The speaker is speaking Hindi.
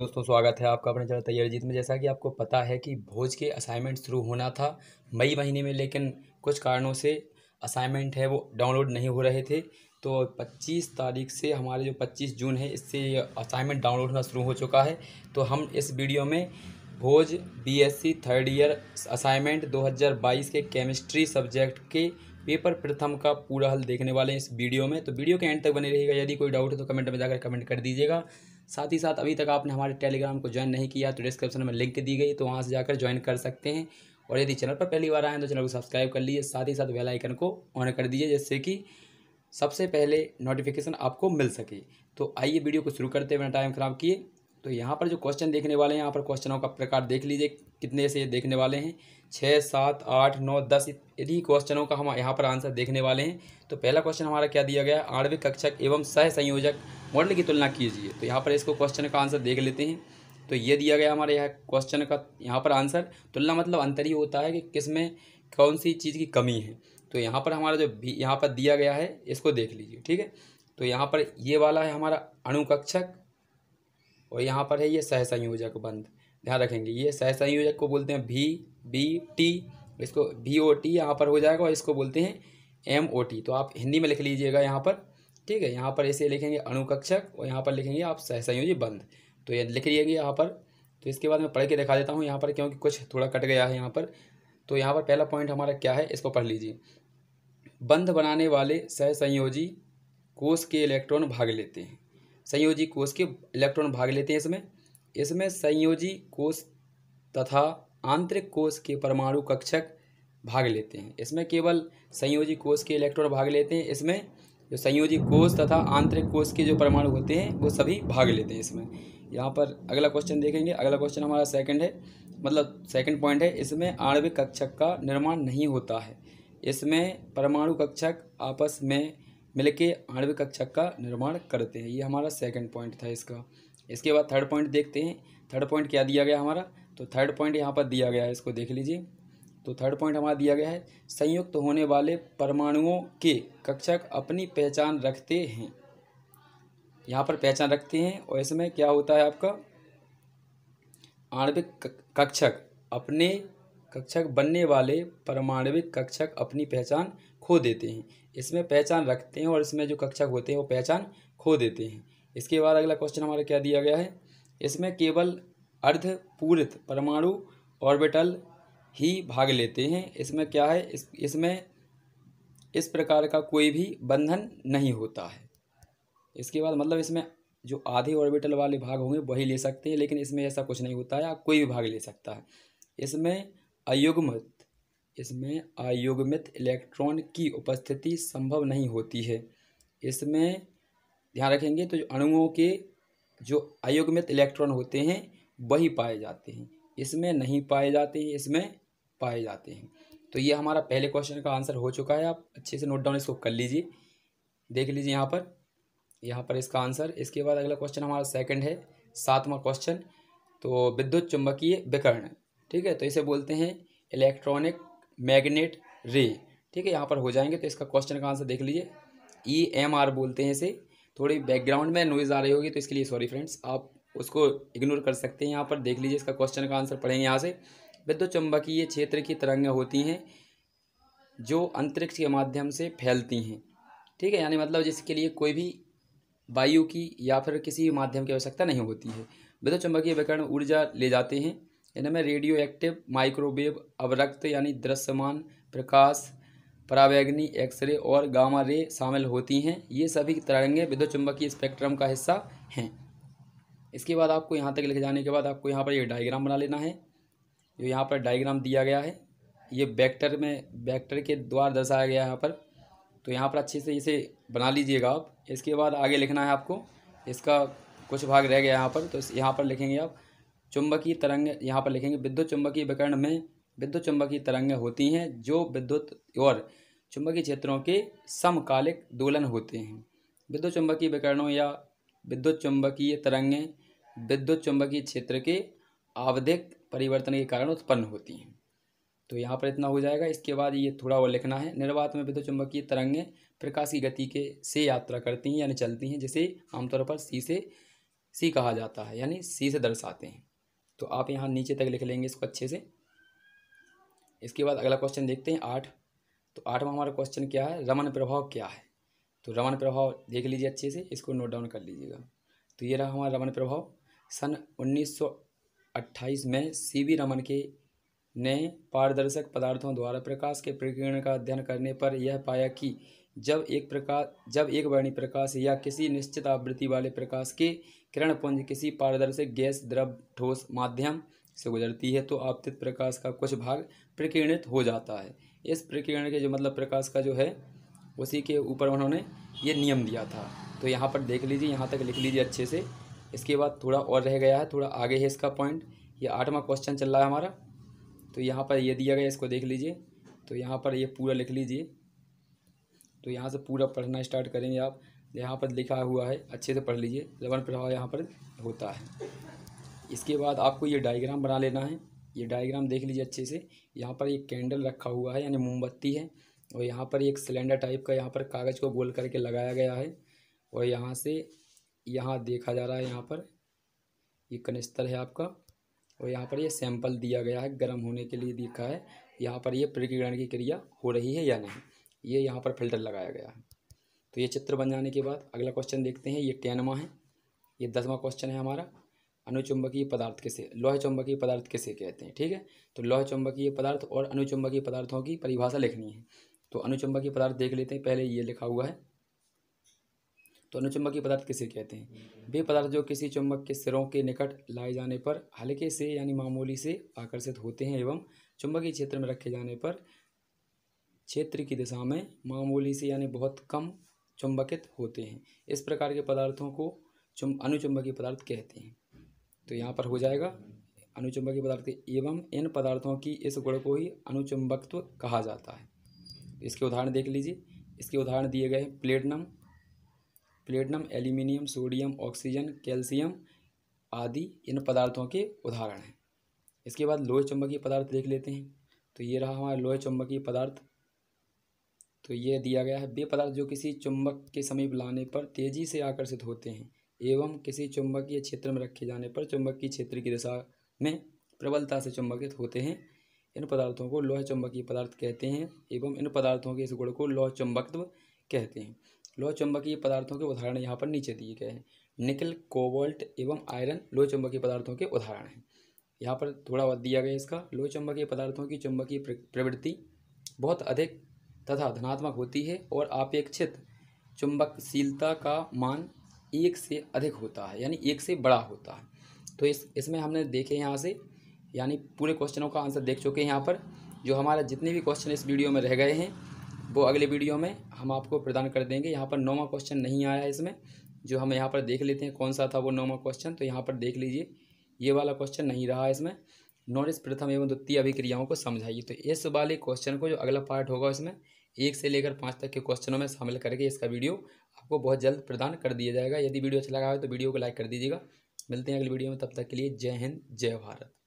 दोस्तों स्वागत है आपका अपने चैनल तैयारी जीत में जैसा कि आपको पता है कि भोज के असाइनमेंट शुरू होना था मई महीने में लेकिन कुछ कारणों से असाइनमेंट है वो डाउनलोड नहीं हो रहे थे तो 25 तारीख से हमारे जो 25 जून है इससे असाइनमेंट डाउनलोड होना शुरू हो चुका है तो हम इस वीडियो में Bhoj BSc third year assignment 2022 के केमिस्ट्री सब्जेक्ट के पेपर प्रथम का पूरा हल देखने वाले हैं इस वीडियो में तो वीडियो के एंड तक बने रहेगा यदि कोई डाउट है तो कमेंट में जाकर कमेंट कर दीजिएगा साथ ही साथ अभी तक आपने हमारे टेलीग्राम को ज्वाइन नहीं किया तो डिस्क्रिप्शन में लिंक दी गई तो वहाँ से जाकर ज्वाइन कर सकते हैं और यदि चैनल पर पहली बार आए तो चैनल को सब्सक्राइब कर लीजिए साथ ही साथ वेलाइकन आइकन को ऑन कर दीजिए जिससे कि सबसे पहले नोटिफिकेशन आपको मिल सके तो आइए वीडियो को शुरू करते बिना टाइम खराब किए तो यहाँ पर जो क्वेश्चन देखने वाले हैं यहाँ पर क्वेश्चनों का प्रकार देख लीजिए कितने से देखने वाले हैं छः सात आठ नौ दस इन्हीं क्वेश्चनों का हम यहाँ पर आंसर देखने वाले हैं तो पहला क्वेश्चन हमारा क्या दिया गया आणविक कक्षक एवं सह संयोजक मॉडल की तुलना कीजिए तो यहाँ पर इसको क्वेश्चन का आंसर देख लेते हैं तो ये दिया गया हमारे यहाँ क्वेश्चन का यहाँ पर आंसर तुलना मतलब अंतर ही होता है कि किस में कौन सी चीज़ की कमी है तो यहाँ पर हमारा जो भी यहाँ पर दिया गया है इसको देख लीजिए ठीक है तो यहाँ पर ये वाला है हमारा अणुकक्षक और यहाँ पर है ये सह संयोजक बंध ध्यान रखेंगे ये सह संयोजक को बोलते हैं भी बी टी इसको भी ओ टी यहाँ पर हो जाएगा और इसको बोलते हैं एम ओ टी तो आप हिंदी में लिख लीजिएगा यहाँ पर ठीक है यहाँ पर ऐसे लिखेंगे अणुकक्षक और यहाँ पर लिखेंगे आप सह संयोजी बंध तो ये लिख लीजिए यहाँ पर तो इसके बाद मैं पढ़ के दिखा देता हूँ यहाँ पर क्योंकि कुछ थोड़ा कट गया है यहाँ पर तो यहाँ पर पहला पॉइंट हमारा क्या है इसको पढ़ लीजिए बंध बनाने वाले सह संयोजी कोष के इलेक्ट्रॉन भाग लेते हैं संयोजी कोष के इलेक्ट्रॉन भाग लेते हैं इसमें इसमें संयोजी कोष तथा आंतरिक कोष के परमाणु कक्षक भाग लेते हैं इसमें केवल संयोजी कोष के इलेक्ट्रॉन भाग लेते हैं इसमें जो संयोजी कोष तथा आंतरिक कोष के जो परमाणु होते हैं वो सभी भाग लेते हैं इसमें यहाँ पर अगला क्वेश्चन देखेंगे अगला क्वेश्चन हमारा सेकंड है मतलब सेकंड पॉइंट है इसमें आणविक कक्षक का निर्माण नहीं होता है इसमें परमाणु कक्षक आपस में मिल के आणविक कक्षक का निर्माण करते हैं ये हमारा सेकंड पॉइंट था इसका इसके बाद थर्ड पॉइंट देखते हैं थर्ड पॉइंट क्या दिया गया हमारा तो थर्ड पॉइंट यहाँ पर दिया गया है इसको देख लीजिए तो थर्ड पॉइंट हमारा दिया गया है संयुक्त होने वाले परमाणुओं के कक्षक अपनी पहचान रखते हैं यहाँ पर पहचान रखते हैं और इसमें क्या होता है आपका आणविक कक्षक अपने कक्षक बनने वाले परमाणविक कक्षक अपनी पहचान खो देते हैं इसमें पहचान रखते हैं और इसमें जो कक्षक होते हैं वो पहचान खो देते हैं इसके बाद अगला क्वेश्चन हमारा क्या दिया गया है इसमें केवल अर्ध पूरित परमाणु ऑर्बिटल ही भाग लेते हैं इसमें क्या है इस इसमें इस प्रकार का कोई भी बंधन नहीं होता है इसके बाद मतलब इसमें जो आधे ऑर्बिटल वाले भाग होंगे वही ले सकते हैं लेकिन इसमें ऐसा कुछ नहीं होता है आप कोई भी भाग ले सकता है इसमें अयुग्मत इसमें अयुग्मित इलेक्ट्रॉन की उपस्थिति संभव नहीं होती है इसमें ध्यान रखेंगे तो अणुओं के जो अयुग्मित इलेक्ट्रॉन होते हैं वही पाए जाते हैं इसमें नहीं पाए जाते हैं इसमें पाए जाते हैं तो ये हमारा पहले क्वेश्चन का आंसर हो चुका है आप अच्छे से नोट डाउन इसको कर लीजिए देख लीजिए यहाँ पर यहाँ पर इसका आंसर इसके बाद अगला क्वेश्चन हमारा सेकंड है सातवां क्वेश्चन तो विद्युत चुंबकीय विकर्ण ठीक है तो इसे बोलते हैं इलेक्ट्रॉनिक मैग्नेट रे ठीक है यहाँ पर हो जाएंगे तो इसका क्वेश्चन का आंसर देख लीजिए ई एम आर बोलते हैं इसे थोड़ी बैकग्राउंड में नॉइज़ आ रही होगी तो इसके लिए सॉरी फ्रेंड्स आप उसको इग्नोर कर सकते हैं यहाँ पर देख लीजिए इसका क्वेश्चन का आंसर पढ़ेंगे यहाँ से विद्युत चुंबकीय क्षेत्र की तरंग होती हैं जो अंतरिक्ष के माध्यम से फैलती हैं ठीक है यानी मतलब जिसके लिए कोई भी वायु की या फिर किसी माध्यम की आवश्यकता नहीं होती है विद्युत चुंबकीय विकर्ण ऊर्जा ले जाते हैं इनमें रेडियो एक्टिव माइक्रोवेव अवरक्त यानी दृश्यमान प्रकाश परावैग्नि एक्सरे और गामा रे शामिल होती हैं ये सभी तरंगें विद्युत चुंबकीय स्पेक्ट्रम का हिस्सा हैं इसके बाद आपको यहाँ तक लिखे जाने के बाद आपको यहाँ पर ये डायग्राम बना लेना है जो यहाँ पर डायग्राम दिया गया है ये वेक्टर में वेक्टर के द्वारा दर्शाया गया है यहाँ पर तो यहाँ पर अच्छे से इसे बना लीजिएगा आप इसके बाद आगे लिखना है आपको इसका कुछ भाग रह गया यहाँ पर तो यहाँ पर लिखेंगे आप चुंबकीय तरंग यहाँ पर लिखेंगे विद्युत चुंबकीय विकर्ण में विद्युत चुंबकीय तरंगें होती हैं जो विद्युत और चुंबकीय क्षेत्रों के समकालिक दोलन होते हैं विद्युत चुंबकीय विकरणों या विद्युत चुंबकीय तरंगें विद्युत चुंबकीय क्षेत्र के आवधिक परिवर्तन के कारण उत्पन्न होती हैं तो यहाँ पर इतना हो जाएगा इसके बाद ये थोड़ा और लिखना है निर्वात में विद्युत चुंबकीय तरंगें प्रकाश की गति के से यात्रा करती हैं यानी चलती हैं जिसे आमतौर पर सी से सी कहा जाता है यानी सी से दर्शाते हैं तो आप यहाँ नीचे तक लिख लेंगे इसको अच्छे से इसके बाद अगला क्वेश्चन देखते हैं आठ तो आठवां हमारा क्वेश्चन क्या है रमन प्रभाव क्या है तो रमन प्रभाव देख लीजिए अच्छे से इसको नोट डाउन कर लीजिएगा तो ये रहा हमारा रमन प्रभाव सन 1928 में सी वी रमन के ने पारदर्शक पदार्थों द्वारा प्रकाश के प्रकीर्ण का अध्ययन करने पर यह पाया कि जब एक प्रकाश जब एक वर्णी प्रकाश या किसी निश्चित आवृत्ति वाले प्रकाश के किरण पुंज किसी पारदर्शक गैस द्रव ठोस माध्यम से गुजरती है तो आपतित प्रकाश का कुछ भाग प्रकीर्णित हो जाता है इस प्रकीर्ण के जो मतलब प्रकाश का जो है उसी के ऊपर उन्होंने ये नियम दिया था तो यहाँ पर देख लीजिए यहाँ तक लिख लीजिए अच्छे से इसके बाद थोड़ा और रह गया है थोड़ा आगे है इसका पॉइंट ये आठवां क्वेश्चन चल रहा है हमारा तो यहाँ पर ये दिया गया इसको देख लीजिए तो यहाँ पर ये पूरा लिख लीजिए तो यहाँ से पूरा पढ़ना स्टार्ट करेंगे आप यहाँ पर लिखा हुआ है अच्छे से पढ़ लीजिए लवन प्रभाव यहाँ पर होता है इसके बाद आपको ये डायग्राम बना लेना है ये डायग्राम देख लीजिए अच्छे से यहाँ पर एक कैंडल रखा हुआ है यानी मोमबत्ती है और यहाँ पर एक सिलेंडर टाइप का यहाँ पर कागज़ को गोल करके लगाया गया है और यहाँ से यहाँ देखा जा रहा है यहाँ पर ये कनिस्तर है आपका और यहाँ पर ये यह सैंपल दिया गया है गर्म होने के लिए दिखा है यहाँ पर ये यह प्रक्रियाण की क्रिया हो रही है या नहीं ये यह यहाँ पर फिल्टर लगाया गया है तो ये चित्र बन जाने के बाद अगला क्वेश्चन देखते हैं ये टेनवा है ये दसवां क्वेश्चन है हमारा अनुचुंबकीय पदार्थ किसे लोह चुंबकीय पदार्थ किसे कहते हैं ठीक है तो लोह चुंबकीय पदार्थ और अनुचुंबकीय पदार्थों की परिभाषा लिखनी है तो अनुचुंबकीय पदार्थ देख लेते हैं पहले ये लिखा हुआ है तो अनुचुंबकीय पदार्थ किसे कहते हैं हम्म। वे पदार्थ जो किसी चुंबक के सिरों के निकट लाए जाने पर हल्के से यानी मामूली से आकर्षित होते हैं एवं चुंबकीय क्षेत्र में रखे जाने पर क्षेत्र की दिशा में मामूली से यानी बहुत कम चुंबकित होते हैं इस प्रकार के पदार्थों को चुम अनुचुंबकीय पदार्थ कहते हैं तो यहाँ पर हो जाएगा अनुचुंबकीय पदार्थ एवं इन पदार्थों की इस गुण को ही अनुचुंबकत्व कहा जाता है इसके उदाहरण देख लीजिए इसके उदाहरण दिए गए हैं platinum aluminium sodium oxygen calcium आदि इन पदार्थों के उदाहरण हैं इसके बाद लोहे चुंबकीय पदार्थ देख लेते हैं तो ये रहा हमारा लोहे चुंबकीय पदार्थ तो ये दिया गया है वे पदार्थ जो किसी चुंबक के समीप लाने पर तेजी से आकर्षित होते हैं एवं किसी चुंबकीय क्षेत्र में रखे जाने पर चुंबकीय क्षेत्र की दिशा में प्रबलता से चुंबकित होते हैं इन पदार्थों को लोह चुंबकीय पदार्थ कहते हैं एवं इन पदार्थों के इस गुण को लोह चुंबकत्व कहते हैं लोह चुंबकीय पदार्थों के उदाहरण यहाँ पर नीचे दिए गए हैं निकल कोबोल्ट एवं आयरन लोह चुंबकीय पदार्थों के उदाहरण हैं यहाँ पर थोड़ा बहुत दिया गया इसका लोह चुंबकीय पदार्थों की चुंबकीय प्रवृत्ति बहुत अधिक तथा धनात्मक होती है और अपेक्षित चुंबकशीलता का मान एक से अधिक होता है यानी एक से बड़ा होता है तो इस इसमें हमने देखे यहाँ से यानी पूरे क्वेश्चनों का आंसर देख चुके हैं यहाँ पर जो हमारे जितने भी क्वेश्चन इस वीडियो में रह गए हैं वो अगले वीडियो में हम आपको प्रदान कर देंगे यहाँ पर नौवा क्वेश्चन नहीं आया है इसमें जो हम यहाँ पर देख लेते हैं कौन सा था वो नौवा क्वेश्चन तो यहाँ पर देख लीजिए ये वाला क्वेश्चन नहीं रहा है इसमें नॉन प्रथम एवं द्वितीय अभिक्रियाओं को समझाइए तो इस वाले क्वेश्चन को जो अगला पार्ट होगा इसमें एक से लेकर पाँच तक के क्वेश्चनों में शामिल करके इसका वीडियो आपको बहुत जल्द प्रदान कर दिया जाएगा यदि वीडियो अच्छा लगा है तो वीडियो को लाइक कर दीजिएगा मिलते हैं अगले वीडियो में तब तक के लिए जय हिंद जय भारत